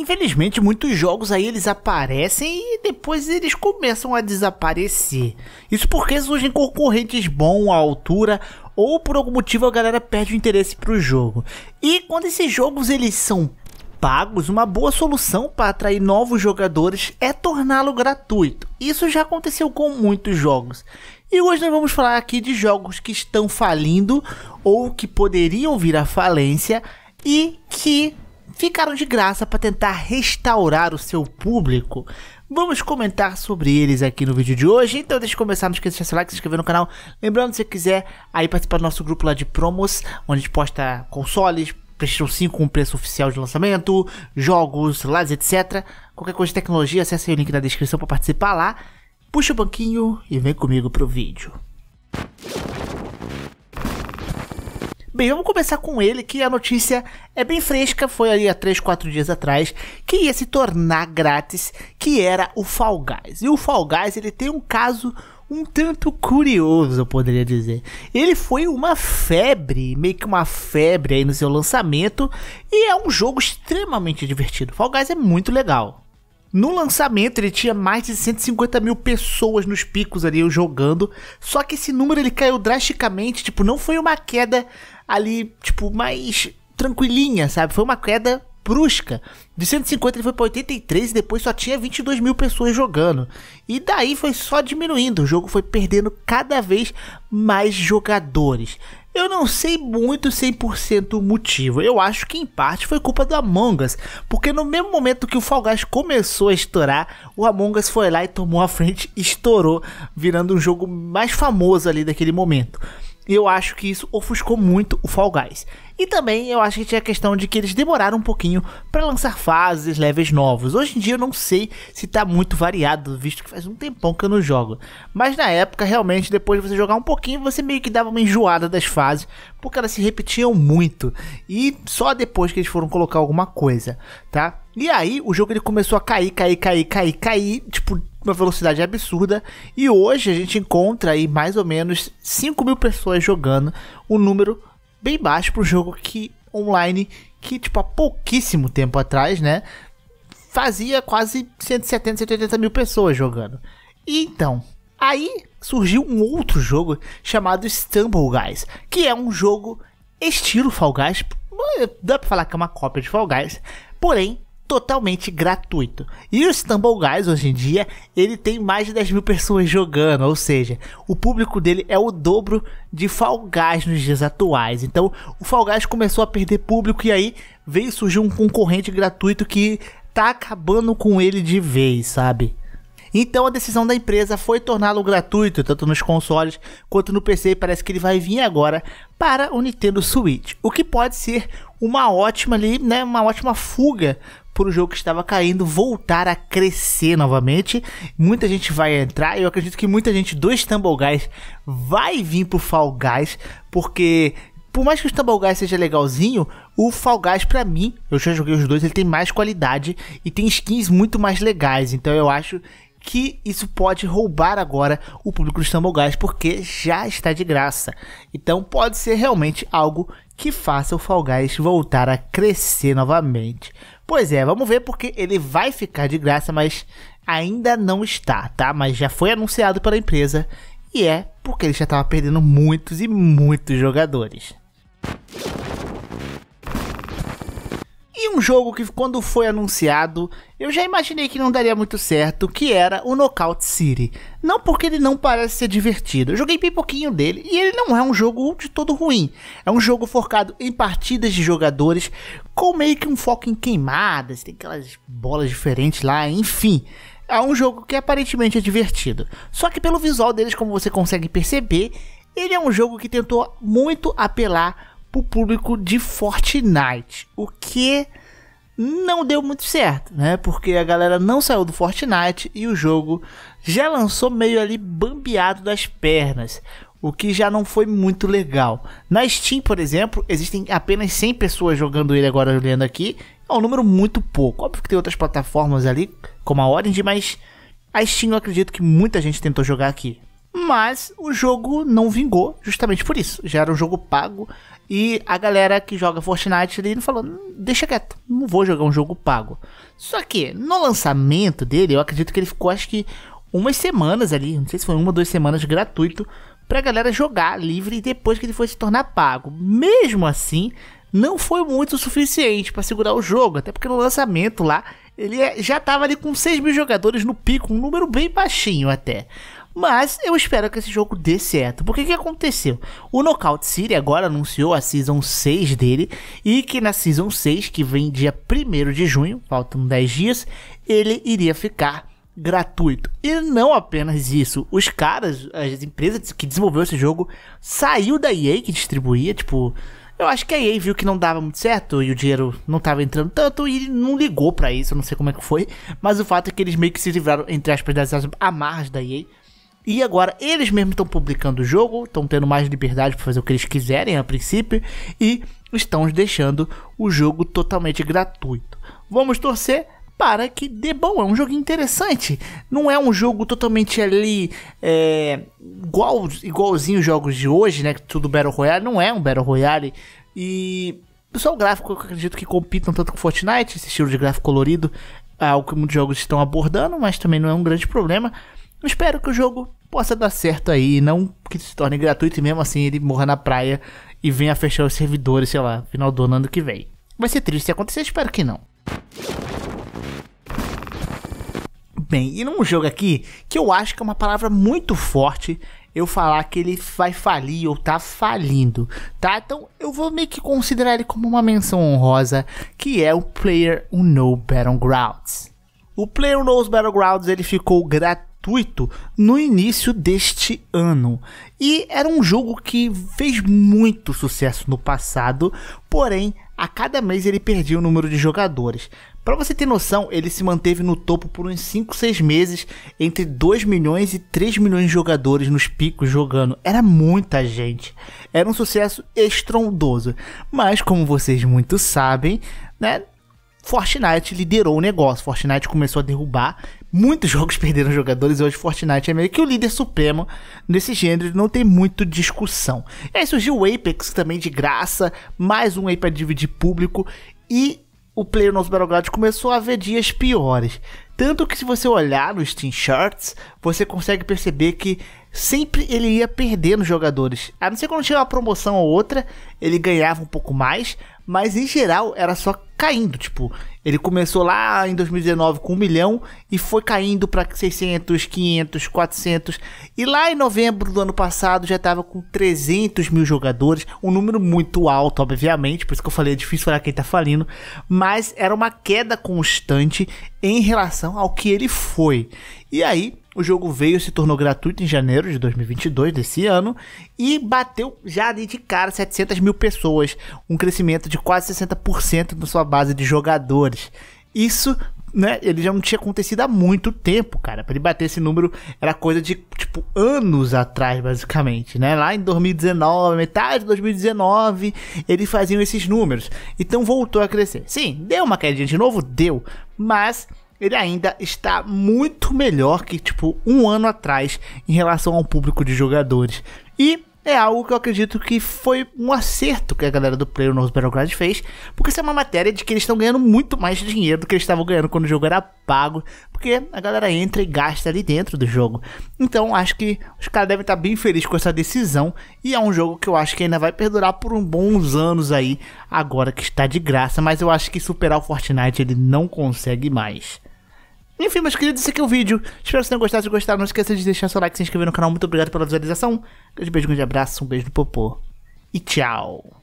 Infelizmente, muitos jogos aí eles aparecem e depois eles começam a desaparecer. Isso porque surgem concorrentes bons à altura ou por algum motivo a galera perde o interesse para o jogo. E quando esses jogos eles são pagos, uma boa solução para atrair novos jogadores é torná-lo gratuito. Isso já aconteceu com muitos jogos. E hoje nós vamos falar aqui de jogos que estão falindo ou que poderiam vir à falência e que ficaram de graça para tentar restaurar o seu público. Vamos comentar sobre eles aqui no vídeo de hoje. Então, deixa eu começar. Não esqueça de deixar seu like, se inscrever no canal. Lembrando, se você quiser, aí participar do nosso grupo lá de promos, onde a gente posta consoles, PlayStation 5 com preço oficial de lançamento, jogos, lives, etc. Qualquer coisa de tecnologia, acesse o link na descrição para participar lá. Puxa o banquinho e vem comigo pro vídeo. Bem, vamos começar com ele, que a notícia é bem fresca, foi ali há 3, 4 dias atrás, que ia se tornar grátis, que era o Fall Guys. E o Fall Guys, ele tem um caso um tanto curioso, eu poderia dizer. Ele foi uma febre, meio que uma febre aí no seu lançamento, e é um jogo extremamente divertido. Fall Guys é muito legal. No lançamento ele tinha mais de 150 mil pessoas nos picos ali jogando, só que esse número ele caiu drasticamente, tipo, não foi uma queda ali, tipo, mais tranquilinha, sabe? Foi uma queda brusca. De 150 ele foi para 83 e depois só tinha 22 mil pessoas jogando. E daí foi só diminuindo. O jogo foi perdendo cada vez mais jogadores. Eu não sei muito 100% o motivo. Eu acho que em parte foi culpa do Among Us, porque no mesmo momento que o Fall Guys começou a estourar, o Among Us foi lá e tomou a frente, estourou, virando um jogo mais famoso ali daquele momento. E eu acho que isso ofuscou muito o Fall Guys. E também eu acho que tinha a questão de que eles demoraram um pouquinho para lançar fases, levels novos. Hoje em dia eu não sei se tá muito variado, visto que faz um tempão que eu não jogo. Mas na época, realmente, depois de você jogar um pouquinho, você meio que dava uma enjoada das fases, porque elas se repetiam muito. E só depois que eles foram colocar alguma coisa, tá? E aí o jogo ele começou a cair, cair, cair, cair, cair, tipo, uma velocidade absurda. E hoje a gente encontra aí mais ou menos 5 mil pessoas jogando, um número bem baixo para um jogo que online que tipo há pouquíssimo tempo atrás, né, fazia quase 170, 180 mil pessoas jogando. E então, aí surgiu um outro jogo chamado Stumble Guys, que é um jogo estilo Fall Guys, dá para falar que é uma cópia de Fall Guys, porém totalmente gratuito. E o Stumble Guys, hoje em dia, ele tem mais de 10 mil pessoas jogando, ou seja, o público dele é o dobro de Fall Guys nos dias atuais. Então, o Fall Guys começou a perder público e aí veio surgir um concorrente gratuito que tá acabando com ele de vez, sabe? Então a decisão da empresa foi torná-lo gratuito, tanto nos consoles quanto no PC, e parece que ele vai vir agora para o Nintendo Switch, o que pode ser uma ótima ali, né, uma ótima fuga para o jogo que estava caindo voltar a crescer novamente. Muita gente vai entrar, eu acredito que muita gente do Stumble Guys vai vir pro Fall Guys, porque por mais que o Stumble Guys seja legalzinho, o Fall Guys para mim, eu já joguei os dois, ele tem mais qualidade e tem skins muito mais legais, então eu acho que isso pode roubar agora o público do Stumble Guys, porque já está de graça. Então pode ser realmente algo que faça o Fall Guys voltar a crescer novamente. Pois é, vamos ver porque ele vai ficar de graça, mas ainda não está, tá? Mas já foi anunciado pela empresa e é porque ele já estava perdendo muitos e muitos jogadores. um jogo que quando foi anunciado, eu já imaginei que não daria muito certo, que era o Knockout City. Não porque ele não parece ser divertido, eu joguei bem pouquinho dele e ele não é um jogo de todo ruim. É um jogo focado em partidas de jogadores, com meio que um foco em queimadas, tem aquelas bolas diferentes lá, enfim é um jogo que aparentemente é divertido. Só que pelo visual deles, como você consegue perceber, ele é um jogo que tentou muito apelar pro público de Fortnite. O que não deu muito certo, né? Porque a galera não saiu do Fortnite e o jogo já lançou meio ali bambeado das pernas, o que já não foi muito legal. Na Steam, por exemplo, existem apenas 100 pessoas jogando ele agora olhando aqui, é um número muito pouco. Óbvio que tem outras plataformas ali, como a Orange, mas a Steam eu acredito que muita gente tentou jogar aqui. Mas o jogo não vingou, justamente por isso. Já era um jogo pago. E a galera que joga Fortnite ele falou: deixa quieto, não vou jogar um jogo pago. Só que no lançamento dele, eu acredito que ele ficou, acho que, umas semanas ali, não sei se foi uma ou duas semanas gratuito, pra galera jogar livre depois que ele foi se tornar pago. Mesmo assim, não foi muito o suficiente para segurar o jogo, até porque no lançamento lá ele é, já tava ali com 6 mil jogadores no pico, um número bem baixinho até. Mas eu espero que esse jogo dê certo. Porque o que aconteceu? O Knockout City agora anunciou a Season 6 dele. E que na Season 6, que vem dia 1 de junho, faltam 10 dias, ele iria ficar gratuito. E não apenas isso, os caras, as empresas que desenvolveu esse jogo, saiu da EA que distribuía, tipo, eu acho que a EA viu que não dava muito certo e o dinheiro não estava entrando tanto e não ligou para isso, eu não sei como é que foi, mas o fato é que eles meio que se livraram entre aspas das amarras da EA e agora eles mesmos estão publicando o jogo, estão tendo mais liberdade para fazer o que eles quiserem a princípio e estão deixando o jogo totalmente gratuito. Vamos torcer para que dê bom. É um jogo interessante. Não é um jogo totalmente ali é, igual, igualzinho os jogos de hoje, né? Tudo Battle Royale. Não é um Battle Royale. E só o gráfico, eu acredito que compitam tanto com Fortnite, esse estilo de gráfico colorido, é ah, algo que muitos jogos estão abordando, mas também não é um grande problema espero que o jogo possa dar certo aí, não que se torne gratuito e mesmo assim ele morra na praia e venha fechar os servidores, sei lá, final do ano que vem. Vai ser triste se acontecer, espero que não. Bem, e num jogo aqui que eu acho que é uma palavra muito forte eu falar que ele vai falir ou tá falindo, tá? Então eu vou meio que considerar ele como uma menção honrosa, que é o Player Unknown Battlegrounds. O Player Unknown's Battlegrounds ele ficou gratuito gratuito no início deste ano. E era um jogo que fez muito sucesso no passado, porém a cada mês ele perdia o número de jogadores. Para você ter noção, ele se manteve no topo por uns 5, 6 meses, entre 2 milhões e 3 milhões de jogadores nos picos jogando. Era muita gente. Era um sucesso estrondoso. Mas, como vocês muito sabem, né? Fortnite liderou o negócio. Fortnite começou a derrubar Muitos jogos perderam jogadores e hoje Fortnite é meio que o líder supremo nesse gênero, não tem muito discussão. E aí surgiu o Apex também de graça, mais um aí para dividir público e o nosso Battlegrounds começou a ver dias piores. Tanto que se você olhar no Steam Charts, você consegue perceber que sempre ele ia perdendo jogadores. A não ser quando tinha uma promoção ou outra, ele ganhava um pouco mais, mas em geral era só caindo, tipo, ele começou lá em 2019 com um milhão e foi caindo para 600, 500, 400 e lá em novembro do ano passado já estava com 300 mil jogadores, um número muito alto, obviamente, por isso que eu falei é difícil falar quem está falindo, mas era uma queda constante em relação ao que ele foi. E aí o jogo veio e se tornou gratuito em janeiro de 2022, desse ano, e bateu já ali de cara 700 mil pessoas, um crescimento de quase 60% na sua base de jogadores. Isso, né, ele já não tinha acontecido há muito tempo, cara. Para ele bater esse número era coisa de, tipo, anos atrás, basicamente, né? Lá em 2019, metade de 2019, ele fazia esses números. Então voltou a crescer. Sim, deu uma quedinha de novo? Deu. Mas ele ainda está muito melhor que, tipo, um ano atrás em relação ao público de jogadores. E é algo que eu acredito que foi um acerto que a galera do Player North Battlegrounds fez, porque isso é uma matéria de que eles estão ganhando muito mais dinheiro do que eles estavam ganhando quando o jogo era pago, porque a galera entra e gasta ali dentro do jogo. Então acho que os caras devem estar bem felizes com essa decisão, e é um jogo que eu acho que ainda vai perdurar por uns bons anos aí, agora que está de graça, mas eu acho que superar o Fortnite ele não consegue mais. Enfim, meus queridos, esse aqui é o vídeo. Espero que vocês tenham gostado. Se gostaram, não esqueça de deixar seu like, se inscrever no canal. Muito obrigado pela visualização. Um beijo, um grande abraço, um beijo do popô. E tchau.